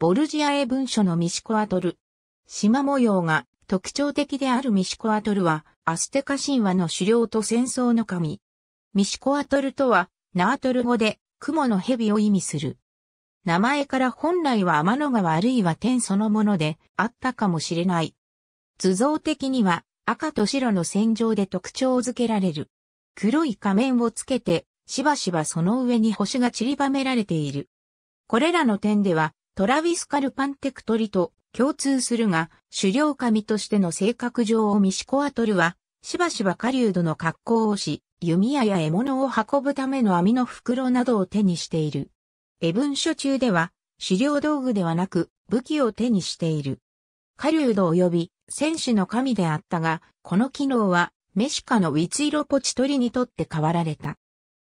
ボルジアへ。文書のミシコアトル。島模様が特徴的であるミシコアトルは、アステカ神話の狩猟と戦争の神。ミシコアトルとは、ナートル語で、雲の蛇を意味する。名前から本来は天の川あるいは天そのものであったかもしれない。図像的には赤と白の線上で特徴づけられる。黒い仮面をつけて、しばしばその上に星が散りばめられている。これらの点では、トラビィス・カルパンテクトリと共通するが、狩猟神としての性格上をミシコアトルは、しばしば狩人の格好をし、弓矢や獲物を運ぶための網の袋などを手にしている。絵文書中では、狩猟道具ではなく、武器を手にしている。狩人及び戦士の神であったが、この機能はメシカのウィツイロポチトリにとって変わられた。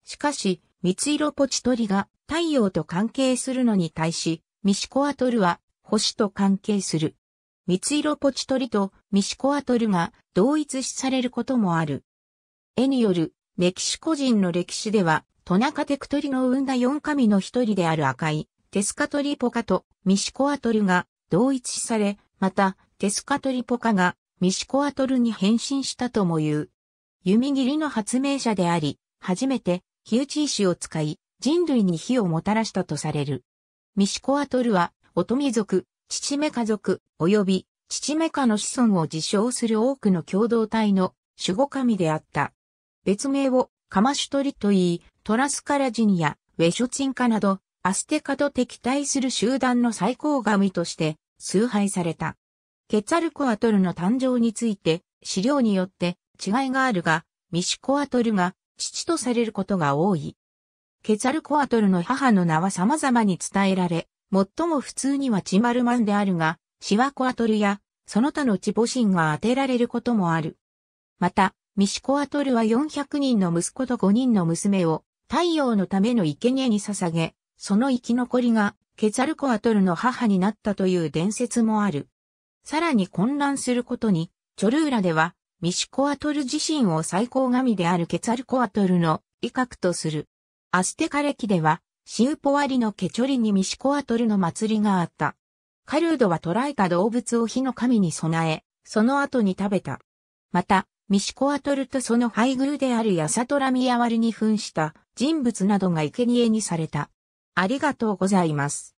しかし、ミィツイロポチトリが太陽と関係するのに対し、ミシコアトルは星と関係する。イ色ポチトリとミシコアトルが同一視されることもある。絵によるメキシコ人の歴史ではトナカテクトリの生んだ四神の一人である赤いテスカトリポカとミシコアトルが同一視され、またテスカトリポカがミシコアトルに変身したとも言う。弓切りの発明者であり、初めて火打ち石を使い人類に火をもたらしたとされる。ミシコアトルは、乙女族、父メカ族、及び、父メカの子孫を自称する多くの共同体の守護神であった。別名を、カマシュトリといい、トラスカラジニや、ウェショチンカなど、アステカと敵対する集団の最高神として、崇拝された。ケツァルコアトルの誕生について、資料によって違いがあるが、ミシコアトルが父とされることが多い。ケツァルコアトルの母の名は様々に伝えられ、最も普通にはチマルマンであるが、シワコアトルや、その他の地母神が当てられることもある。また、ミシコアトルは400人の息子と5人の娘を、太陽のための生贄に捧げ、その生き残りが、ケツァルコアトルの母になったという伝説もある。さらに混乱することに、チョルーラでは、ミシコアトル自身を最高神であるケツァルコアトルの威嚇とする。アステカ歴では、シウポアリのケチョリにミシコアトルの祭りがあった。カルードは捕らえた動物を火の神に備え、その後に食べた。また、ミシコアトルとその配偶であるヤサトラミヤワリに扮した人物などが生贄にされた。ありがとうございます。